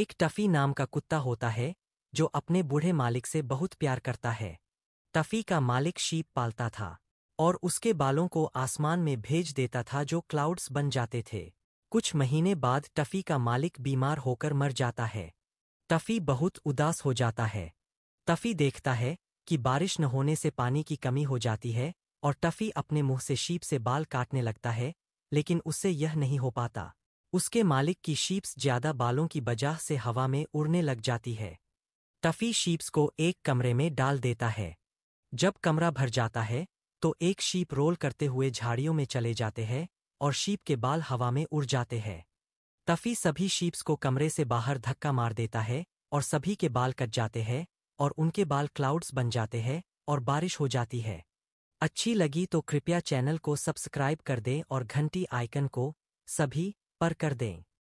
एक टफी नाम का कुत्ता होता है जो अपने बूढ़े मालिक से बहुत प्यार करता है टफी का मालिक शीप पालता था और उसके बालों को आसमान में भेज देता था जो क्लाउड्स बन जाते थे कुछ महीने बाद टफी का मालिक बीमार होकर मर जाता है टफी बहुत उदास हो जाता है टफी देखता है कि बारिश न होने से पानी की कमी हो जाती है और टफी अपने मुंह से शीप से बाल काटने लगता है लेकिन उससे यह नहीं हो पाता उसके मालिक की शीप्स ज्यादा बालों की वजह से हवा में उड़ने लग जाती है टफी शीप्स को एक कमरे में डाल देता है जब कमरा भर जाता है तो एक शीप रोल करते हुए झाड़ियों में चले जाते हैं और शीप के बाल हवा में उड़ जाते हैं तफी सभी शीप्स को कमरे से बाहर धक्का मार देता है और सभी के बाल कट जाते हैं और उनके बाल क्लाउड्स बन जाते हैं और बारिश हो जाती है अच्छी लगी तो कृपया चैनल को सब्सक्राइब कर दें और घंटी आइकन को सभी पर कर दें